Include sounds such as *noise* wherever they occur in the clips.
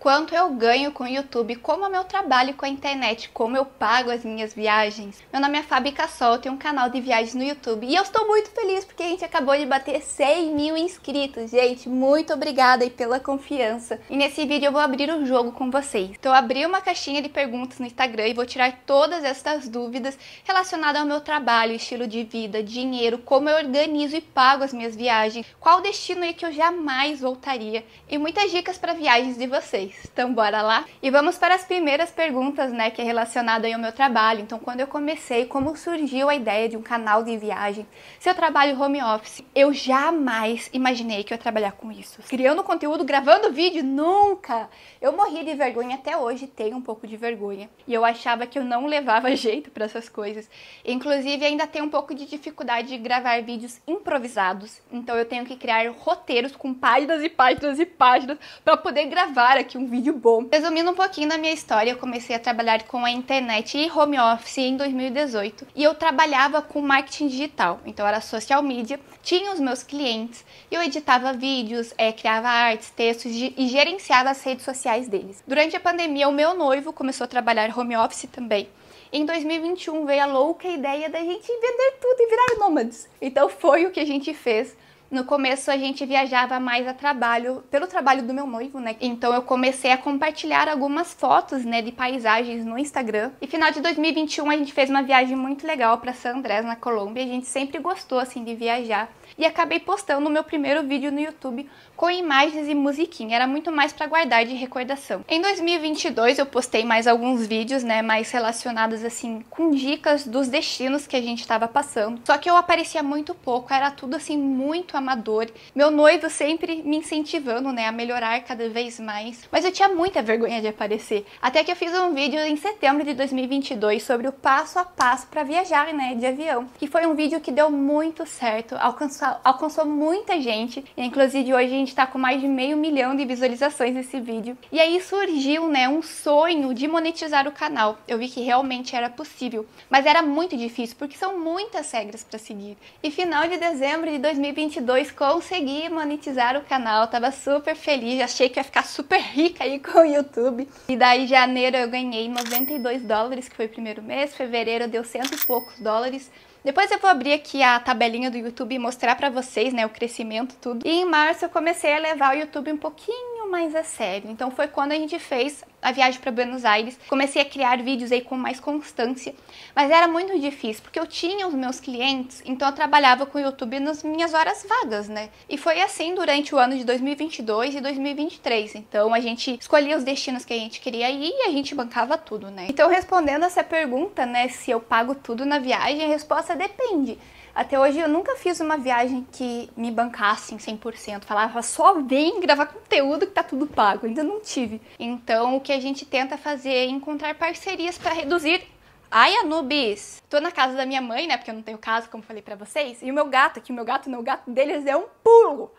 quanto eu ganho com o YouTube, como é meu trabalho com a internet, como eu pago as minhas viagens. Meu nome é Fábio Cassol, tenho um canal de viagens no YouTube e eu estou muito feliz porque a gente acabou de bater 100 mil inscritos. Gente, muito obrigada aí pela confiança. E nesse vídeo eu vou abrir o um jogo com vocês. Então eu abri uma caixinha de perguntas no Instagram e vou tirar todas estas dúvidas relacionadas ao meu trabalho, estilo de vida, dinheiro, como eu organizo e pago as minhas viagens, qual destino é que eu jamais voltaria e muitas dicas para viagens de vocês vocês. Então bora lá? E vamos para as primeiras perguntas, né, que é relacionada ao meu trabalho. Então quando eu comecei, como surgiu a ideia de um canal de viagem? Se eu trabalho home office, eu jamais imaginei que eu ia trabalhar com isso. Criando conteúdo, gravando vídeo, nunca! Eu morri de vergonha até hoje, tenho um pouco de vergonha. E eu achava que eu não levava *laughs* jeito para essas coisas. Inclusive ainda tenho um pouco de dificuldade de gravar vídeos improvisados. Então eu tenho que criar roteiros com páginas e páginas e páginas para poder gravar aqui um vídeo bom. Resumindo um pouquinho da minha história, eu comecei a trabalhar com a internet e home office em 2018 e eu trabalhava com marketing digital, então era social media, tinha os meus clientes, eu editava vídeos, é, criava artes, textos e gerenciava as redes sociais deles. Durante a pandemia, o meu noivo começou a trabalhar home office também. Em 2021 veio a louca ideia da gente vender tudo e virar nômades. Então foi o que a gente fez no começo a gente viajava mais a trabalho, pelo trabalho do meu noivo, né? Então eu comecei a compartilhar algumas fotos, né, de paisagens no Instagram. E final de 2021 a gente fez uma viagem muito legal para San Andrés, na Colômbia. A gente sempre gostou assim de viajar e acabei postando o meu primeiro vídeo no YouTube com imagens e musiquinha. Era muito mais para guardar de recordação. Em 2022 eu postei mais alguns vídeos, né, mais relacionados assim com dicas dos destinos que a gente estava passando. Só que eu aparecia muito pouco, era tudo assim muito amador. Meu noivo sempre me incentivando, né, a melhorar cada vez mais. Mas eu tinha muita vergonha de aparecer. Até que eu fiz um vídeo em setembro de 2022 sobre o passo a passo para viajar, né, de avião. E foi um vídeo que deu muito certo, alcançou, alcançou muita gente. E, inclusive hoje a gente tá com mais de meio milhão de visualizações nesse vídeo. E aí surgiu, né, um sonho de monetizar o canal. Eu vi que realmente era possível, mas era muito difícil porque são muitas regras para seguir. E final de dezembro de 2022 consegui monetizar o canal, tava super feliz, achei que ia ficar super rica aí *laughs* com o YouTube. E daí janeiro eu ganhei 92 dólares, que foi o primeiro mês, fevereiro deu cento e poucos dólares. Depois eu vou abrir aqui a tabelinha do YouTube e mostrar pra vocês, né, o crescimento, tudo. E em março eu comecei a levar o YouTube um pouquinho mais a sério. Então foi quando a gente fez a viagem para Buenos Aires, comecei a criar vídeos aí com mais constância, mas era muito difícil porque eu tinha os meus clientes, então eu trabalhava com o YouTube nas minhas horas vagas, né? E foi assim durante o ano de 2022 e 2023. Então a gente escolhia os destinos que a gente queria ir e a gente bancava tudo, né? Então respondendo essa pergunta, né, se eu pago tudo na viagem, a resposta depende. Até hoje eu nunca fiz uma viagem que me bancasse em 100%. Falava só vem gravar conteúdo que tá tudo pago. Ainda não tive. Então o que que a gente tenta fazer é encontrar parcerias para reduzir Ai, Anubis! Tô na casa da minha mãe, né? Porque eu não tenho casa, como falei para vocês. E o meu gato, que o meu gato, não, o gato deles é um pulo.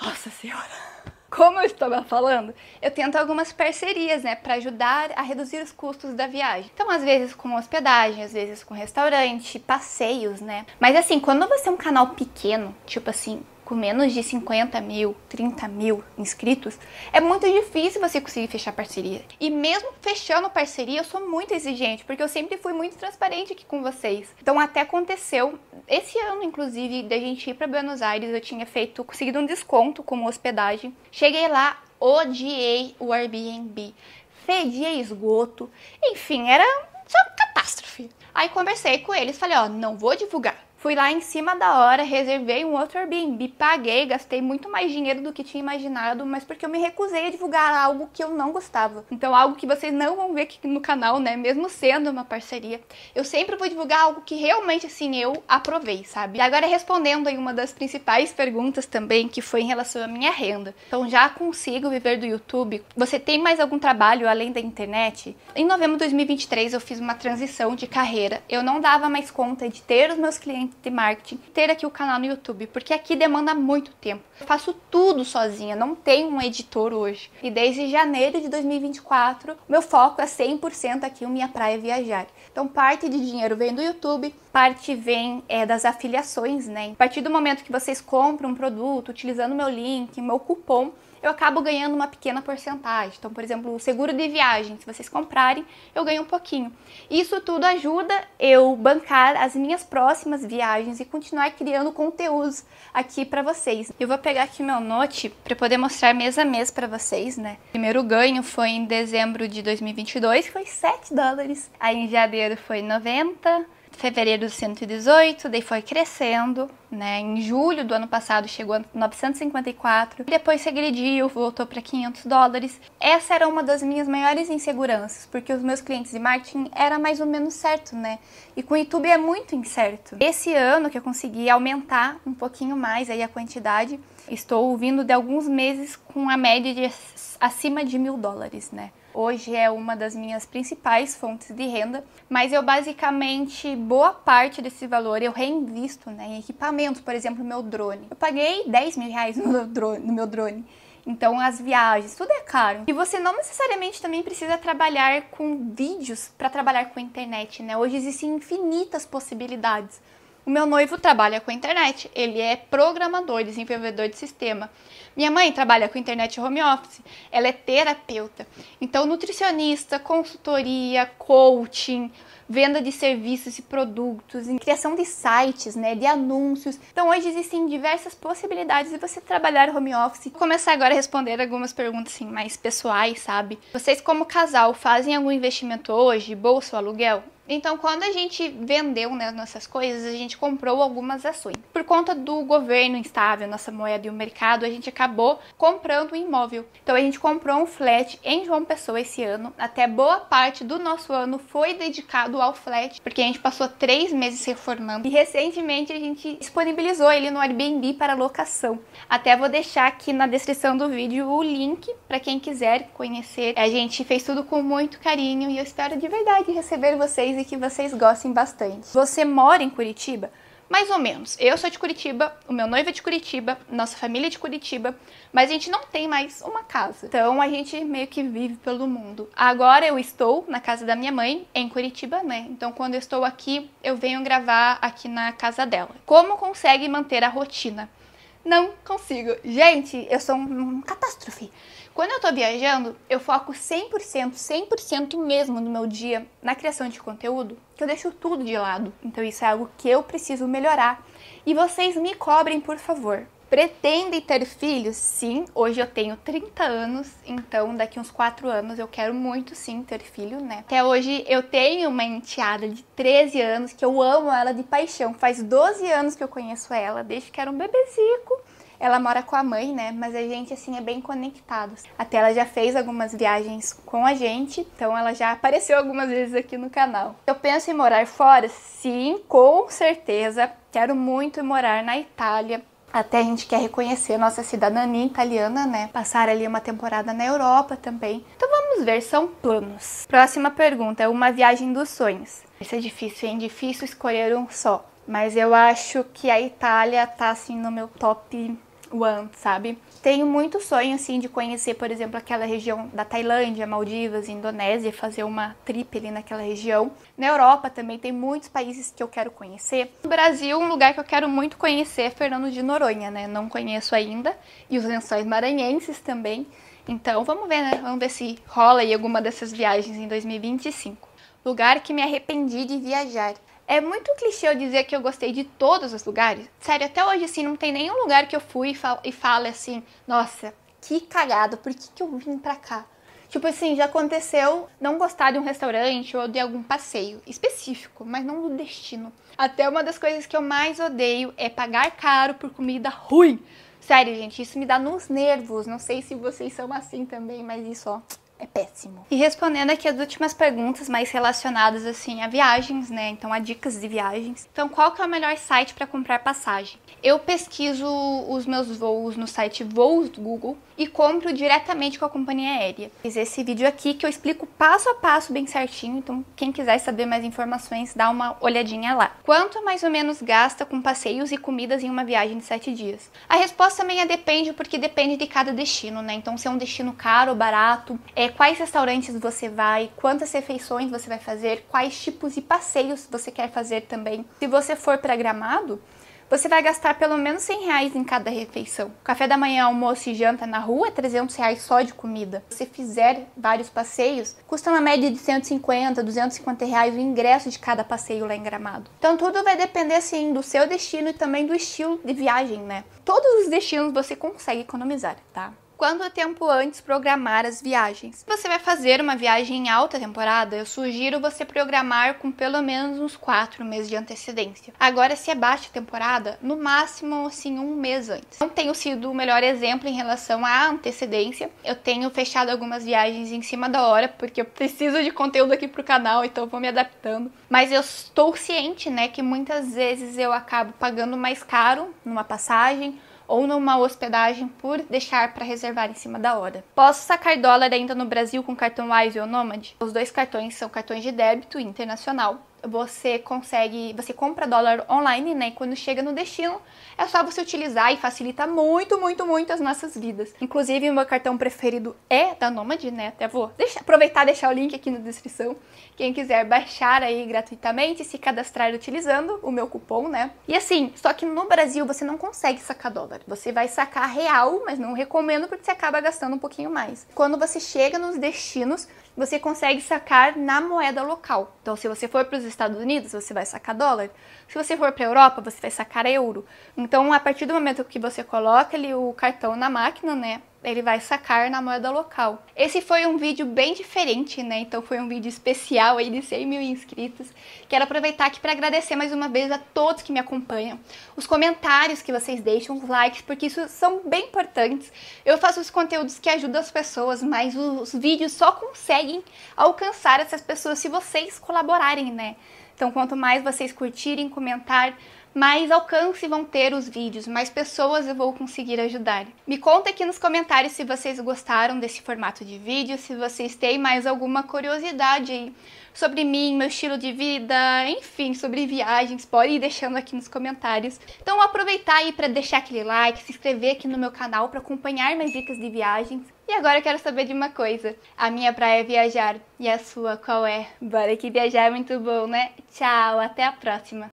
Nossa Senhora! *laughs* Como eu estava falando, eu tento algumas parcerias, né, para ajudar a reduzir os custos da viagem. Então, às vezes com hospedagem, às vezes com restaurante, passeios, né? Mas assim, quando você é um canal pequeno, tipo assim, com menos de 50 mil, 30 mil inscritos, é muito difícil você conseguir fechar parceria. E mesmo fechando parceria, eu sou muito exigente, porque eu sempre fui muito transparente aqui com vocês. Então até aconteceu, esse ano inclusive, da gente ir para Buenos Aires, eu tinha feito, conseguido um desconto como hospedagem. Cheguei lá, odiei o Airbnb, fedia esgoto, enfim, era só uma catástrofe. Aí conversei com eles, falei, ó, não vou divulgar, Fui lá em cima da hora, reservei um outro Airbnb, paguei, gastei muito mais dinheiro do que tinha imaginado, mas porque eu me recusei a divulgar algo que eu não gostava. Então, algo que vocês não vão ver aqui no canal, né? Mesmo sendo uma parceria, eu sempre vou divulgar algo que realmente, assim, eu aprovei, sabe? E agora, respondendo aí uma das principais perguntas também, que foi em relação à minha renda. Então, já consigo viver do YouTube? Você tem mais algum trabalho além da internet? Em novembro de 2023, eu fiz uma transição de carreira. Eu não dava mais conta de ter os meus clientes de marketing, ter aqui o canal no YouTube, porque aqui demanda muito tempo. Eu faço tudo sozinha, não tenho um editor hoje. E desde janeiro de 2024, meu foco é 100% aqui o Minha Praia Viajar. Então, parte de dinheiro vem do YouTube, parte vem é, das afiliações, né? A partir do momento que vocês compram um produto, utilizando meu link, meu cupom, eu acabo ganhando uma pequena porcentagem. Então, por exemplo, o seguro de viagem, se vocês comprarem, eu ganho um pouquinho. Isso tudo ajuda eu bancar as minhas próximas viagens e continuar criando conteúdos aqui para vocês. Eu vou pegar aqui meu note para poder mostrar mês a mês para vocês, né? O primeiro ganho foi em dezembro de 2022, que foi 7 dólares. Aí em janeiro foi 90 fevereiro 118, daí foi crescendo, né? Em julho do ano passado chegou a 954, depois agrediu, voltou para 500 dólares. Essa era uma das minhas maiores inseguranças, porque os meus clientes de marketing era mais ou menos certo, né? E com o YouTube é muito incerto. Esse ano que eu consegui aumentar um pouquinho mais aí a quantidade, estou vindo de alguns meses com a média de acima de mil dólares, né? Hoje é uma das minhas principais fontes de renda, mas eu basicamente boa parte desse valor eu reinvisto né, em equipamentos, por exemplo, meu drone. Eu paguei 10 mil reais no drone. No meu drone. Então, as viagens, tudo é caro. E você não necessariamente também precisa trabalhar com vídeos para trabalhar com a internet, né? Hoje existem infinitas possibilidades. O meu noivo trabalha com internet, ele é programador, desenvolvedor de sistema. Minha mãe trabalha com internet home office, ela é terapeuta. Então, nutricionista, consultoria, coaching, venda de serviços e produtos, criação de sites, né, de anúncios. Então, hoje existem diversas possibilidades de você trabalhar home office. Vou começar agora a responder algumas perguntas assim, mais pessoais, sabe? Vocês como casal fazem algum investimento hoje, bolsa ou aluguel? Então, quando a gente vendeu né, nossas coisas, a gente comprou algumas ações. Por conta do governo instável, nossa moeda e o mercado, a gente acabou comprando um imóvel. Então, a gente comprou um flat em João Pessoa esse ano. Até boa parte do nosso ano foi dedicado ao flat, porque a gente passou três meses reformando. E recentemente a gente disponibilizou ele no Airbnb para locação. Até vou deixar aqui na descrição do vídeo o link para quem quiser conhecer. A gente fez tudo com muito carinho e eu espero de verdade receber vocês vocês e que vocês gostem bastante. Você mora em Curitiba? Mais ou menos. Eu sou de Curitiba, o meu noivo é de Curitiba, nossa família é de Curitiba, mas a gente não tem mais uma casa. Então a gente meio que vive pelo mundo. Agora eu estou na casa da minha mãe, em Curitiba, né? Então quando eu estou aqui, eu venho gravar aqui na casa dela. Como consegue manter a rotina? Não consigo. Gente, eu sou um, um catástrofe. Quando eu tô viajando, eu foco 100%, 100% mesmo no meu dia na criação de conteúdo, que eu deixo tudo de lado. Então isso é algo que eu preciso melhorar. E vocês me cobrem, por favor. Pretendem ter filhos? Sim, hoje eu tenho 30 anos, então daqui uns 4 anos eu quero muito sim ter filho, né? Até hoje eu tenho uma enteada de 13 anos que eu amo ela de paixão. Faz 12 anos que eu conheço ela, desde que era um bebezico. Ela mora com a mãe, né? Mas a gente, assim, é bem conectado. Até ela já fez algumas viagens com a gente, então ela já apareceu algumas vezes aqui no canal. Eu penso em morar fora? Sim, com certeza. Quero muito morar na Itália. Até a gente quer reconhecer nossa cidadania italiana, né? Passar ali uma temporada na Europa também. Então vamos ver, são planos. Próxima pergunta, uma viagem dos sonhos. Isso é difícil, hein? Difícil escolher um só. Mas eu acho que a Itália tá assim no meu top One, sabe? Tenho muito sonho, assim, de conhecer, por exemplo, aquela região da Tailândia, Maldivas, Indonésia, fazer uma trip ali naquela região. Na Europa também tem muitos países que eu quero conhecer. No Brasil, um lugar que eu quero muito conhecer é Fernando de Noronha, né? Não conheço ainda. E os lençóis maranhenses também. Então, vamos ver, né? Vamos ver se rola aí alguma dessas viagens em 2025. Lugar que me arrependi de viajar. É muito clichê eu dizer que eu gostei de todos os lugares. Sério, até hoje, assim, não tem nenhum lugar que eu fui e falo, e assim, nossa, que cagada, por que, que eu vim pra cá? Tipo assim, já aconteceu não gostar de um restaurante ou de algum passeio específico, mas não do destino. Até uma das coisas que eu mais odeio é pagar caro por comida ruim. Sério, gente, isso me dá nos nervos. Não sei se vocês são assim também, mas isso, ó, é péssimo. E respondendo aqui as últimas perguntas mais relacionadas assim a viagens, né? Então a dicas de viagens. Então qual que é o melhor site para comprar passagem? Eu pesquiso os meus voos no site Voos do Google e compro diretamente com a companhia aérea. Fiz esse vídeo aqui que eu explico passo a passo bem certinho, então quem quiser saber mais informações, dá uma olhadinha lá. Quanto mais ou menos gasta com passeios e comidas em uma viagem de 7 dias? A resposta também é depende, porque depende de cada destino, né? Então se é um destino caro ou barato, é quais restaurantes você vai, quantas refeições você vai fazer, quais tipos de passeios você quer fazer também. Se você for para Gramado, você vai gastar pelo menos 100 reais em cada refeição. Café da manhã, almoço e janta na rua é 300 reais só de comida. Se você fizer vários passeios, custa uma média de 150, 250 reais o ingresso de cada passeio lá em Gramado. Então tudo vai depender, sim, do seu destino e também do estilo de viagem, né? Todos os destinos você consegue economizar, tá? quanto tempo antes programar as viagens. Se você vai fazer uma viagem em alta temporada, eu sugiro você programar com pelo menos uns 4 meses de antecedência. Agora, se é baixa temporada, no máximo assim um mês antes. Não tenho sido o melhor exemplo em relação à antecedência. Eu tenho fechado algumas viagens em cima da hora, porque eu preciso de conteúdo aqui pro canal, então vou me adaptando. Mas eu estou ciente, né, que muitas vezes eu acabo pagando mais caro numa passagem ou numa hospedagem por deixar para reservar em cima da hora. Posso sacar dólar ainda no Brasil com cartão Wise ou Nomad? Os dois cartões são cartões de débito internacional você consegue, você compra dólar online, né? E quando chega no destino, é só você utilizar e facilita muito, muito, muito as nossas vidas. Inclusive, meu cartão preferido é da Nomad, né? Até vou aproveitar e deixar o link aqui na descrição. Quem quiser baixar aí gratuitamente, se cadastrar utilizando o meu cupom, né? E assim, só que no Brasil você não consegue sacar dólar. Você vai sacar real, mas não recomendo porque você acaba gastando um pouquinho mais. Quando você chega nos destinos, você consegue sacar na moeda local. Então, se você for para os Estados Unidos, você vai sacar dólar. Se você for para a Europa, você vai sacar euro. Então, a partir do momento que você coloca ali o cartão na máquina, né, ele vai sacar na moeda local. Esse foi um vídeo bem diferente, né? Então foi um vídeo especial aí de 100 mil inscritos. Quero aproveitar aqui para agradecer mais uma vez a todos que me acompanham, os comentários que vocês deixam, os likes, porque isso são bem importantes. Eu faço os conteúdos que ajudam as pessoas, mas os vídeos só conseguem alcançar essas pessoas se vocês colaborarem, né? Então quanto mais vocês curtirem, comentarem mais alcance vão ter os vídeos, mais pessoas eu vou conseguir ajudar. Me conta aqui nos comentários se vocês gostaram desse formato de vídeo, se vocês têm mais alguma curiosidade sobre mim, meu estilo de vida, enfim, sobre viagens, pode ir deixando aqui nos comentários. Então aproveitar aí para deixar aquele like, se inscrever aqui no meu canal para acompanhar mais dicas de viagens. E agora eu quero saber de uma coisa. A minha praia é viajar e a sua qual é? Bora que viajar é muito bom, né? Tchau, até a próxima.